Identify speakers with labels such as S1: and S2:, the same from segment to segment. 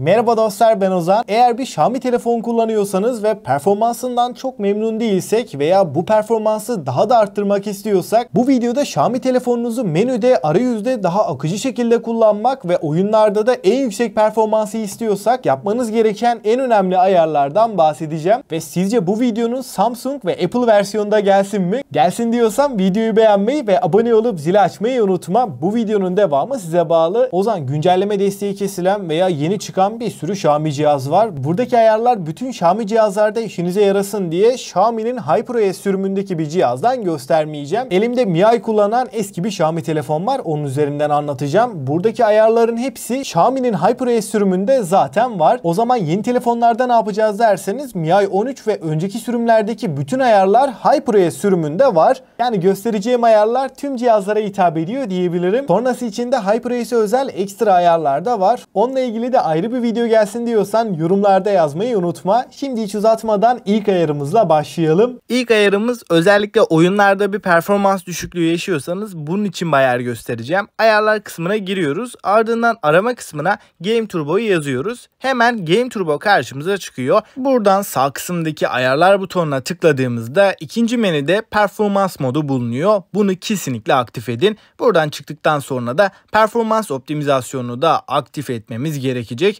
S1: Merhaba dostlar ben Ozan. Eğer bir Xiaomi telefon kullanıyorsanız ve performansından çok memnun değilsek veya bu performansı daha da arttırmak istiyorsak bu videoda Xiaomi telefonunuzu menüde arayüzde daha akıcı şekilde kullanmak ve oyunlarda da en yüksek performansı istiyorsak yapmanız gereken en önemli ayarlardan bahsedeceğim. Ve sizce bu videonun Samsung ve Apple versiyonda gelsin mi? Gelsin diyorsam videoyu beğenmeyi ve abone olup zili açmayı unutma. Bu videonun devamı size bağlı. Ozan güncelleme desteği kesilen veya yeni çıkan satılan bir sürü Xiaomi cihaz var. Buradaki ayarlar bütün Xiaomi cihazlarda işinize yarasın diye Xiaomi'nin HyperOS sürümündeki bir cihazdan göstermeyeceğim. Elimde MIUI kullanan eski bir Xiaomi telefon var. Onun üzerinden anlatacağım. Buradaki ayarların hepsi Xiaomi'nin HyperOS sürümünde zaten var. O zaman yeni telefonlarda ne yapacağız derseniz MIUI 13 ve önceki sürümlerdeki bütün ayarlar HyperOS sürümünde var. Yani göstereceğim ayarlar tüm cihazlara hitap ediyor diyebilirim. Sonrası içinde de HyperOS'e özel ekstra ayarlar da var. Onunla ilgili de ayrı bir bir video gelsin diyorsan yorumlarda yazmayı unutma. Şimdi hiç uzatmadan ilk ayarımızla başlayalım. İlk ayarımız özellikle oyunlarda bir performans düşüklüğü yaşıyorsanız bunun için bir ayar göstereceğim. Ayarlar kısmına giriyoruz. Ardından arama kısmına Game Turbo'yu yazıyoruz. Hemen Game Turbo karşımıza çıkıyor. Buradan sağ kısımdaki ayarlar butonuna tıkladığımızda ikinci menüde performans modu bulunuyor. Bunu kesinlikle aktif edin. Buradan çıktıktan sonra da performans optimizasyonunu da aktif etmemiz gerekecek.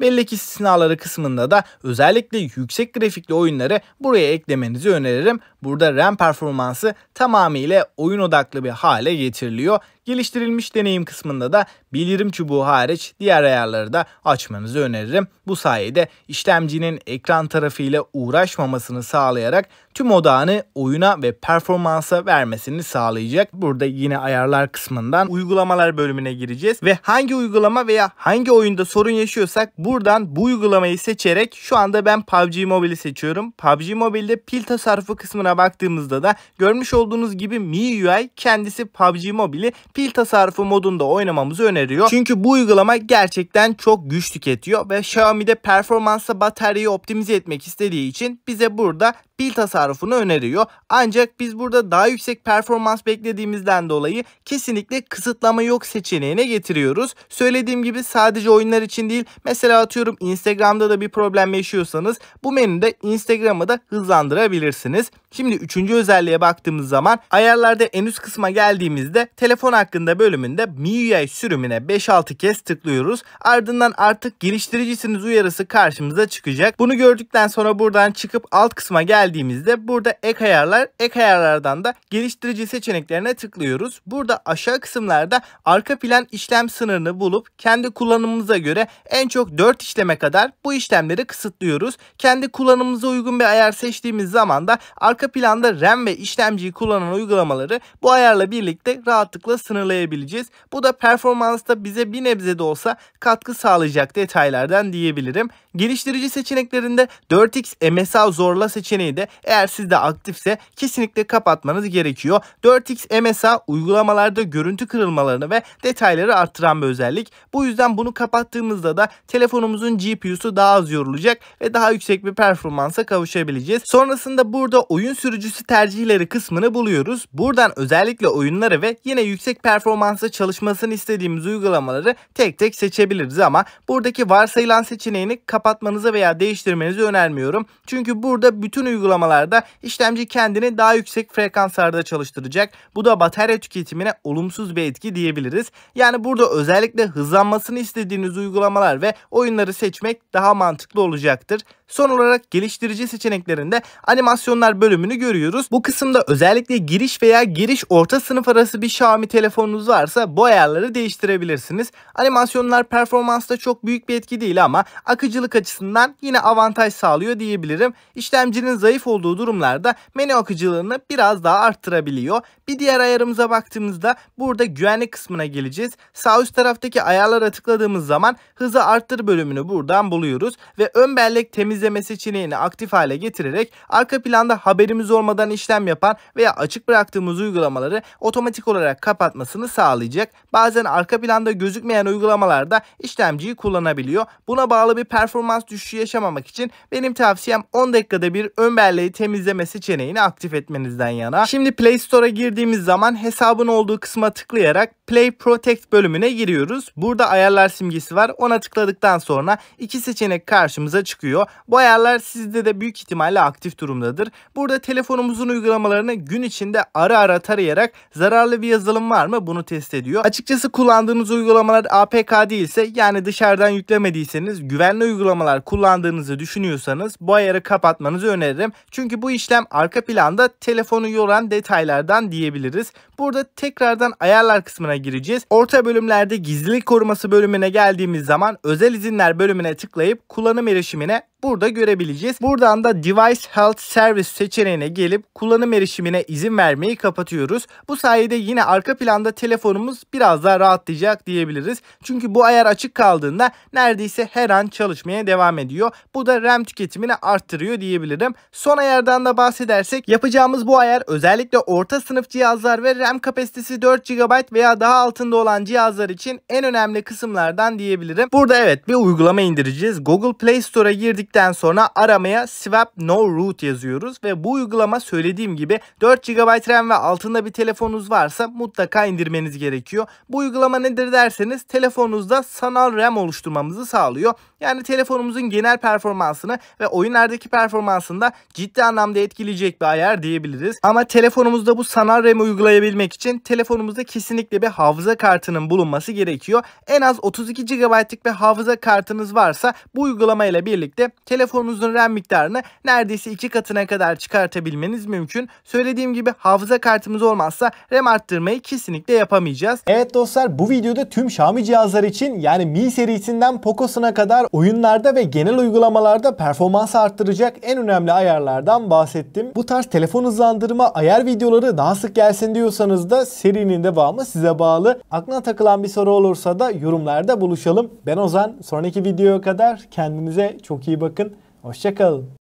S1: Bellek istisnaları kısmında da özellikle yüksek grafikli oyunları buraya eklemenizi öneririm. Burada RAM performansı tamamıyla oyun odaklı bir hale getiriliyor. Geliştirilmiş deneyim kısmında da bildirim çubuğu hariç diğer ayarları da açmanızı öneririm. Bu sayede işlemcinin ekran tarafıyla uğraşmamasını sağlayarak tüm odağını oyuna ve performansa vermesini sağlayacak. Burada yine ayarlar kısmından uygulamalar bölümüne gireceğiz ve hangi uygulama veya hangi oyunda sorun yaşıyorsak bu Buradan bu uygulamayı seçerek şu anda ben PUBG Mobile'i seçiyorum. PUBG Mobile'de pil tasarrufu kısmına baktığımızda da görmüş olduğunuz gibi MIUI kendisi PUBG Mobile'i pil tasarrufu modunda oynamamızı öneriyor. Çünkü bu uygulama gerçekten çok güç tüketiyor ve Xiaomi'de performansa bataryayı optimize etmek istediği için bize burada pil tasarrufunu öneriyor. Ancak biz burada daha yüksek performans beklediğimizden dolayı kesinlikle kısıtlama yok seçeneğine getiriyoruz. Söylediğim gibi sadece oyunlar için değil mesela atıyorum Instagram'da da bir problem yaşıyorsanız bu menüde Instagram'ı da hızlandırabilirsiniz. Şimdi üçüncü özelliğe baktığımız zaman ayarlarda en üst kısma geldiğimizde telefon hakkında bölümünde MIUI sürümüne 5-6 kez tıklıyoruz. Ardından artık geliştiricisiniz uyarısı karşımıza çıkacak. Bunu gördükten sonra buradan çıkıp alt kısma gel geldiğimizde burada ek ayarlar, ek ayarlardan da geliştirici seçeneklerine tıklıyoruz. Burada aşağı kısımlarda arka plan işlem sınırını bulup kendi kullanımımıza göre en çok 4 işleme kadar bu işlemleri kısıtlıyoruz. Kendi kullanımımıza uygun bir ayar seçtiğimiz zaman da arka planda RAM ve işlemciyi kullanan uygulamaları bu ayarla birlikte rahatlıkla sınırlayabileceğiz. Bu da performansta bize bir nebze de olsa katkı sağlayacak detaylardan diyebilirim. Geliştirici seçeneklerinde 4x MSA zorla seçeneği de eğer sizde aktifse kesinlikle kapatmanız gerekiyor. 4x MSA uygulamalarda görüntü kırılmalarını ve detayları arttıran bir özellik. Bu yüzden bunu kapattığımızda da telefonumuzun GPU'su daha az yorulacak ve daha yüksek bir performansa kavuşabileceğiz. Sonrasında burada oyun sürücüsü tercihleri kısmını buluyoruz. Buradan özellikle oyunları ve yine yüksek performansa çalışmasını istediğimiz uygulamaları tek tek seçebiliriz ama buradaki varsayılan seçeneğini kapatmanıza veya değiştirmenizi önermiyorum. Çünkü burada bütün uygulamalar uygulamalarda işlemci kendini daha yüksek frekanslarda çalıştıracak. Bu da batarya tüketimine olumsuz bir etki diyebiliriz. Yani burada özellikle hızlanmasını istediğiniz uygulamalar ve oyunları seçmek daha mantıklı olacaktır. Son olarak geliştirici seçeneklerinde animasyonlar bölümünü görüyoruz. Bu kısımda özellikle giriş veya giriş orta sınıf arası bir Xiaomi telefonunuz varsa bu ayarları değiştirebilirsiniz. Animasyonlar performansta çok büyük bir etki değil ama akıcılık açısından yine avantaj sağlıyor diyebilirim. İşlemcinin zayıf zayıf olduğu durumlarda menü akıcılığını biraz daha arttırabiliyor. Bir diğer ayarımıza baktığımızda burada güvenlik kısmına geleceğiz. Sağ üst taraftaki ayarlara tıkladığımız zaman hızı arttır bölümünü buradan buluyoruz ve ön bellek temizleme seçeneğini aktif hale getirerek arka planda haberimiz olmadan işlem yapan veya açık bıraktığımız uygulamaları otomatik olarak kapatmasını sağlayacak. Bazen arka planda gözükmeyen uygulamalarda işlemciyi kullanabiliyor. Buna bağlı bir performans düşüşü yaşamamak için benim tavsiyem 10 dakikada bir ön bellek Overlay'i temizleme seçeneğini aktif etmenizden yana. Şimdi Play Store'a girdiğimiz zaman hesabın olduğu kısma tıklayarak Play Protect bölümüne giriyoruz. Burada ayarlar simgesi var. Ona tıkladıktan sonra iki seçenek karşımıza çıkıyor. Bu ayarlar sizde de büyük ihtimalle aktif durumdadır. Burada telefonumuzun uygulamalarını gün içinde ara ara tarayarak zararlı bir yazılım var mı bunu test ediyor. Açıkçası kullandığınız uygulamalar APK değilse yani dışarıdan yüklemediyseniz güvenli uygulamalar kullandığınızı düşünüyorsanız bu ayarı kapatmanızı öneririm. Çünkü bu işlem arka planda telefonu yoran detaylardan diyebiliriz. Burada tekrardan ayarlar kısmına bölümüne gireceğiz. Orta bölümlerde gizlilik koruması bölümüne geldiğimiz zaman özel izinler bölümüne tıklayıp kullanım erişimine burada görebileceğiz. Buradan da Device Health Service seçeneğine gelip kullanım erişimine izin vermeyi kapatıyoruz. Bu sayede yine arka planda telefonumuz biraz daha rahatlayacak diyebiliriz. Çünkü bu ayar açık kaldığında neredeyse her an çalışmaya devam ediyor. Bu da RAM tüketimini arttırıyor diyebilirim. Son ayardan da bahsedersek yapacağımız bu ayar özellikle orta sınıf cihazlar ve RAM kapasitesi 4 GB veya daha altında olan cihazlar için en önemli kısımlardan diyebilirim. Burada evet bir uygulama indireceğiz. Google Play Store'a girdik dedikten sonra aramaya swap no root yazıyoruz ve bu uygulama söylediğim gibi 4 GB RAM ve altında bir telefonunuz varsa mutlaka indirmeniz gerekiyor. Bu uygulama nedir derseniz telefonunuzda sanal RAM oluşturmamızı sağlıyor. Yani telefonumuzun genel performansını ve oyunlardaki performansını da ciddi anlamda etkileyecek bir ayar diyebiliriz. Ama telefonumuzda bu sanal RAM uygulayabilmek için telefonumuzda kesinlikle bir hafıza kartının bulunması gerekiyor. En az 32 GB'lık bir hafıza kartınız varsa bu uygulamayla birlikte telefonunuzun RAM miktarını neredeyse iki katına kadar çıkartabilmeniz mümkün. Söylediğim gibi hafıza kartımız olmazsa RAM arttırmayı kesinlikle yapamayacağız. Evet dostlar bu videoda tüm Xiaomi cihazlar için yani Mi serisinden Poco'suna kadar oyunlarda ve genel uygulamalarda performansı arttıracak en önemli ayarlardan bahsettim. Bu tarz telefon hızlandırma ayar videoları daha sık gelsin diyorsanız da serinin devamı size bağlı. Aklına takılan bir soru olursa da yorumlarda buluşalım. Ben Ozan. Sonraki videoya kadar kendinize çok iyi bakın bakın. Hoşçakalın.